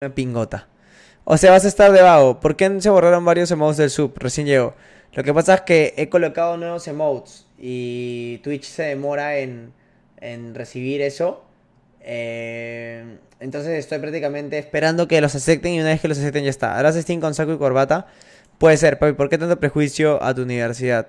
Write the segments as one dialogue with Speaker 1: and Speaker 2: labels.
Speaker 1: Una pingota. O sea, vas a estar de vago. ¿Por qué se borraron varios emotes del sub? Recién llegó. Lo que pasa es que he colocado nuevos emotes y Twitch se demora en, recibir eso. Eh, entonces estoy prácticamente esperando que los acepten y una vez que los acepten ya está. Ahora Steam con saco y corbata. Puede ser, papi. ¿Por qué tanto prejuicio a tu universidad?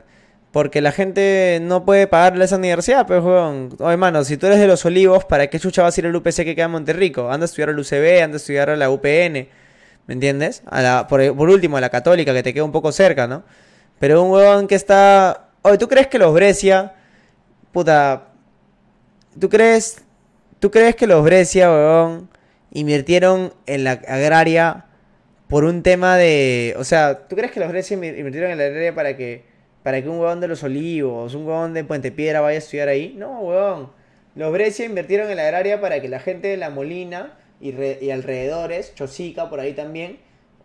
Speaker 1: Porque la gente no puede pagarle esa universidad, Pero, pues, weón. Oye, mano, si tú eres de los olivos, ¿para qué chucha vas a ir al UPC que queda en Monterrico? Anda a estudiar al UCB, anda a estudiar a la UPN. ¿Me entiendes? por, último, a la católica, que te queda un poco cerca, ¿no? Pero un huevón que está... Oye, ¿tú crees que los Brescia... Puta... ¿Tú crees... ¿Tú crees que los Brescia, huevón, invirtieron en la agraria por un tema de... O sea, ¿tú crees que los Brescia invirtieron en la agraria para que para que un huevón de los olivos, un huevón de Puente Piedra vaya a estudiar ahí. No, huevón. Los Brescia invirtieron en la agraria para que la gente de La Molina y, alrededores, Chosica por ahí también,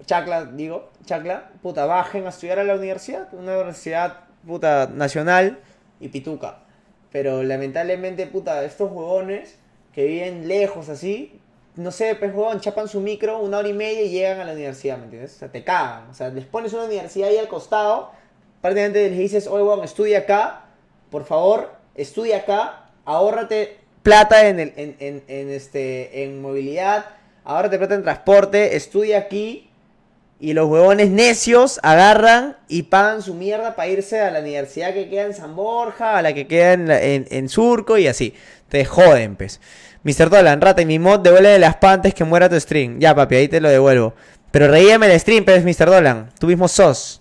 Speaker 1: Chacla, digo, Chacla, puta, bajen a estudiar a la universidad, una universidad puta nacional y pituca. Pero lamentablemente, puta, estos huevones que viven lejos así, no sé, pues huevón, chapan su micro una hora y media y llegan a la universidad, ¿me entiendes? O sea, te cagan. O sea, les pones una universidad ahí al costado prácticamente le dices, oye, weón, estudia acá, por favor, estudia acá, ahórrate plata en, el, en, este, en movilidad, ahorrate plata en transporte, estudia aquí. Y los huevones necios agarran y pagan su mierda para irse a la universidad que queda en San Borja, a la que queda en, Surco y así. Te joden, pues. Mr. Dolan, rata y mi mod devuelve de las pantes que muera tu stream. Ya, papi, ahí te lo devuelvo. Pero reíame el stream, pez, pues, Mr. Dolan. Tú mismo sos.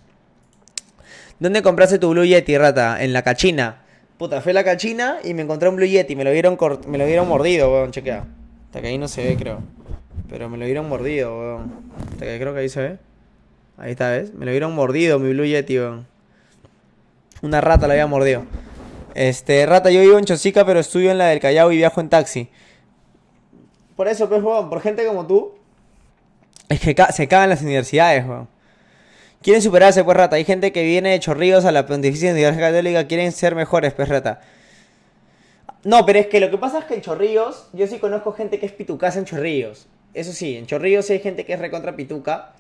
Speaker 1: ¿Dónde compraste tu Blue Yeti, rata? En la cachina. Puta, fui a la cachina y me encontré un Blue Yeti. Me lo vieron, mordido, weón, chequea. Hasta que ahí no se ve, creo. Pero me lo vieron mordido, weón. Hasta que creo que ahí se ve. Ahí está, ¿ves? Me lo vieron mordido, mi Blue Yeti, weón. Una rata la había mordido. Este, rata, yo vivo en Chosica, pero estudio en la del Callao y viajo en taxi. Por eso, pues, weón, por gente como tú. Es que se cagan las universidades, weón. Quieren superarse, pues rata. Hay gente que viene de chorrillos a la Pontificia Universidad Católica, quieren ser mejores, pues rata. No, pero es que lo que pasa es que en Chorrillos, yo sí conozco gente que es Pitucaza en Chorrillos. Eso sí, en Chorrillos sí hay gente que es recontra pituca.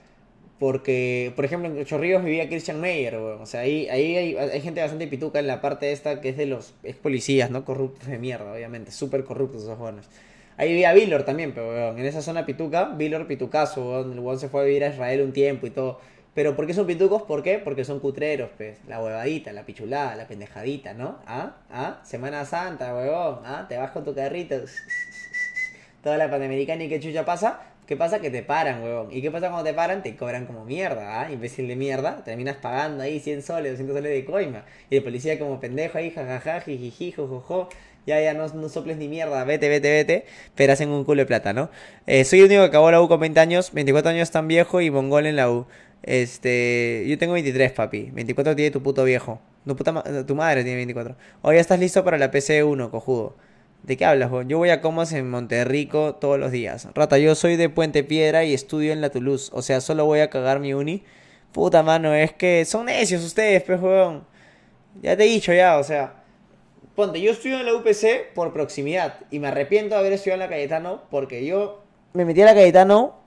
Speaker 1: Porque, por ejemplo, en Chorrillos vivía Christian Meyer, weón. O sea, ahí, ahí hay, gente bastante pituca en la parte esta que es de los Es policías, ¿no? Corruptos de mierda, obviamente. Súper corruptos esos jóvenes. Ahí vivía Billor también, pero weón. En esa zona pituca, Billor pitucazo, weón. El weón se fue a vivir a Israel un tiempo y todo. Pero ¿por qué son pitucos? ¿Por qué? Porque son cutreros, pues. La huevadita, la pichulada, la pendejadita, ¿no? ¿Ah? ¿Ah? Semana Santa, huevón. ¿Ah? Te vas con tu carrito. Toda la panamericana y qué chucha pasa. ¿Qué pasa? Que te paran, huevón. ¿Y qué pasa cuando te paran? Te cobran como mierda, ¿ah? Imbécil de mierda. Terminas pagando ahí 100 soles, 200 soles de coima. Y el policía como pendejo ahí, jajaja, jo jojo. ya, ya, no, soples ni mierda, vete, vete, vete, pero hacen un culo de plata, ¿no? Eh, soy el único que acabó la U con 20 años, 24 años tan viejo y mongol en la U. Este, yo tengo 23, papi. 24 tiene tu puto viejo. Tu, puta madre tiene 24. Hoy estás listo para la PC1, cojudo. ¿De qué hablas, weón? Yo voy a Comas en Monterrico todos los días. Rata, yo soy de Puente Piedra y estudio en la Toulouse. O sea, solo voy a cagar mi uni. Puta mano, es que son necios ustedes, pejón Ya te he dicho, ya, o sea. Ponte, yo estudio en la UPC por proximidad. Y me arrepiento de haber estudiado en la Cayetano porque yo me metí a la Cayetano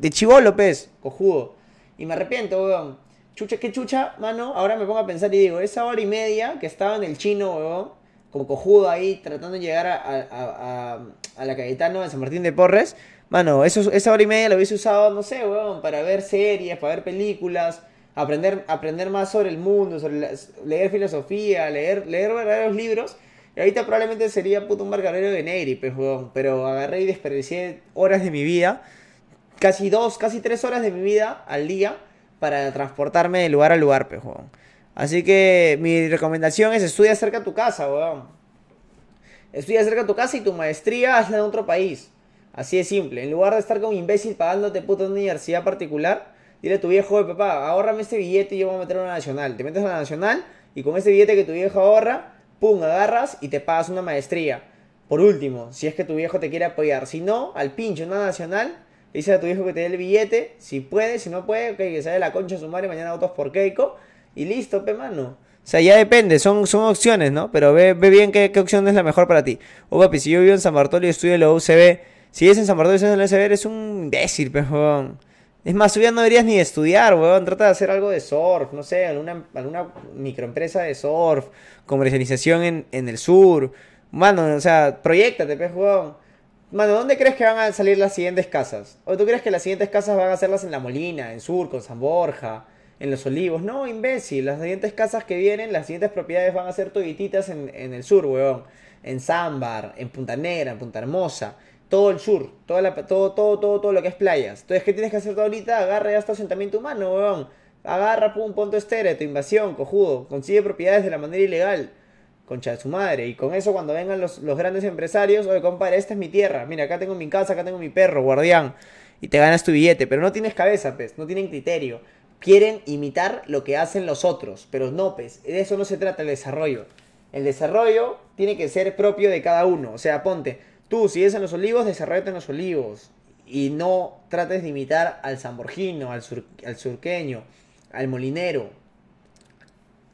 Speaker 1: de Chivo López, cojudo. Y me arrepiento, weón. Chucha, qué chucha, mano. Ahora me pongo a pensar y digo, esa hora y media que estaba en el chino, weón, como cojudo ahí, tratando de llegar a, la Cayetano de San Martín de Porres, mano, eso, esa hora y media la hubiese usado, no sé, weón, para ver series, para ver películas, aprender, aprender más sobre el mundo, sobre leer filosofía, leer, leer verdaderos libros. Y ahorita probablemente sería puto un margarero de Negri, pues, weón. Pero agarré y desperdicié horas de mi vida casi dos, casi tres horas de mi vida al día para transportarme de lugar a lugar, pejón... Así que mi recomendación es estudia cerca de tu casa, weón. Estudia cerca de tu casa y tu maestría hazla en otro país. Así de simple. En lugar de estar como imbécil pagándote puta una universidad particular, dile a tu viejo, de papá, ahórrame este billete y yo voy a meter a una nacional. Te metes a la nacional y con ese billete que tu viejo ahorra, pum, agarras y te pagas una maestría. Por último, si es que tu viejo te quiere apoyar. Si no, al pinche, una nacional Dice a tu hijo que te dé el billete, si puede, si no puede, ok, que sale la concha a su madre, mañana votos por Keiko, y listo, pe mano. O sea, ya depende, son, son opciones, ¿no? Pero ve, bien qué, opción es la mejor para ti. O oh, papi, si yo vivo en San Bartolo y estudio en la UCB, si es en San Bartolo y estudias en la UCB, eres un imbécil, pejón. Es más, tú ya no deberías ni estudiar, weón. Trata de hacer algo de surf, no sé, alguna, alguna microempresa de surf, comercialización en, el sur. Mano, o sea, proyectate, pejón. Mano, ¿dónde crees que van a salir las siguientes casas? ¿O tú crees que las siguientes casas van a hacerlas en La Molina, en Surco, en San Borja, en Los Olivos? No, imbécil. Las siguientes casas que vienen, las siguientes propiedades van a ser todititas en, en el sur, weón. En Zambar, en Punta Negra, en Punta Hermosa. Todo el sur, toda la, todo, todo, todo, todo lo que es playas. Entonces, ¿qué tienes que hacer tú ahorita? Agarra ya este asentamiento humano, weón. Agarra, pum, punto estéril, tu invasión, cojudo. Consigue propiedades de la manera ilegal concha de su madre. Y con eso cuando vengan los, los grandes empresarios, oye, compadre, esta es mi tierra, mira, acá tengo mi casa, acá tengo mi perro, guardián. Y te ganas tu billete, pero no tienes cabeza, pez, pues, no tienen criterio. Quieren imitar lo que hacen los otros, pero no, pez, pues, de eso no se trata el desarrollo. El desarrollo tiene que ser propio de cada uno. O sea, ponte, tú si eres en los olivos, desarrollate en los olivos. Y no trates de imitar al zamborgino, al, al surqueño, al molinero.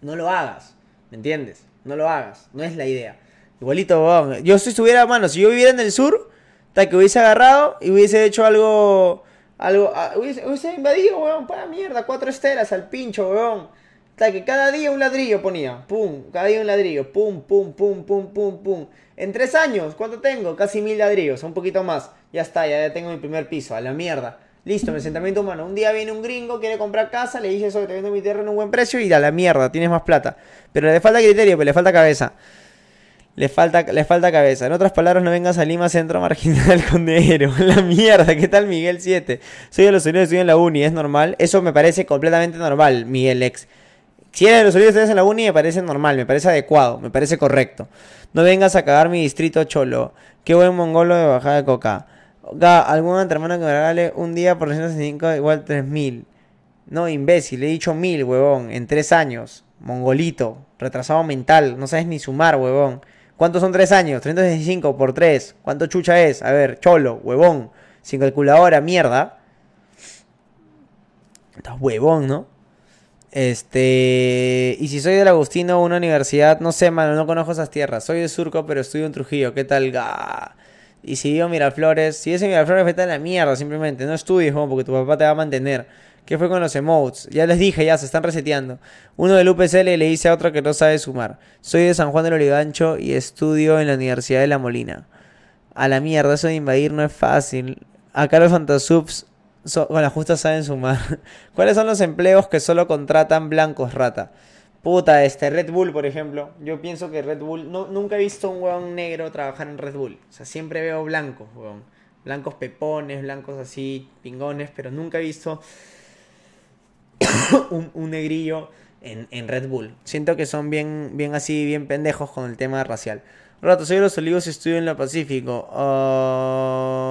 Speaker 1: No lo hagas, ¿me entiendes? No lo hagas, no es la idea. Igualito, weón. Yo si estuviera, mano, si yo viviera en el sur, hasta que hubiese agarrado y hubiese hecho algo. algo ah, hubiese, invadido, weón, para mierda, cuatro esteras al pincho, weón. Hasta que cada día un ladrillo ponía, pum, cada día un ladrillo, pum, pum, pum, pum, pum, pum. En tres años, ¿cuánto tengo? Casi mil ladrillos, un poquito más. Ya está, ya tengo mi primer piso, a la mierda. Listo, me sentamiento humano. Un día viene un gringo, quiere comprar casa, le dice eso, que te vendo mi tierra en un buen precio y da la mierda, tienes más plata. Pero le falta criterio, pero pues, le falta cabeza. Le falta, le falta cabeza. En otras palabras, no vengas a Lima Centro Marginal con dinero. La mierda, ¿qué tal Miguel 7? Soy de los Unidos, estoy en la uni, es normal. Eso me parece completamente normal, Miguel ex. Si eres de los Unidos, estás en la uni, me parece normal, me parece adecuado, me parece correcto. No vengas a cagar mi distrito cholo. Qué buen mongolo de bajada de coca. Ga, alguna otra hermana que me regale un día por 365 igual 3000. No, imbécil, le he dicho 1000, huevón, en 3 años. Mongolito, retrasado mental, no sabes ni sumar, huevón. ¿Cuántos son 3 años? 365 por 3. ¿Cuánto chucha es? A ver, cholo, huevón. Sin calculadora, mierda. Estás huevón, ¿no? Este. Y si soy del Agustino, una universidad, no sé, mano, no conozco esas tierras. Soy de Surco, pero estudio en Trujillo. ¿Qué tal? Ga? Y si digo Miraflores, si ese Miraflores, está en la mierda simplemente. No estudies, porque tu papá te va a mantener. ¿Qué fue con los emotes? Ya les dije, ya se están reseteando. Uno del UPCL le dice a otro que no sabe sumar. Soy de San Juan del Olivancho y estudio en la Universidad de La Molina. A la mierda, eso de invadir no es fácil. Acá los fantasubs con la justa saben sumar. ¿Cuáles son los empleos que solo contratan blancos, rata? Puta, este Red Bull, por ejemplo. Yo pienso que Red Bull. No, nunca he visto un huevón negro trabajar en Red Bull. O sea, siempre veo blancos, huevón. Blancos pepones, blancos así, pingones, pero nunca he visto un, negrillo en, Red Bull. Siento que son bien, bien así, bien pendejos con el tema racial. Rato, soy los olivos estudio en la Pacífico. Ah.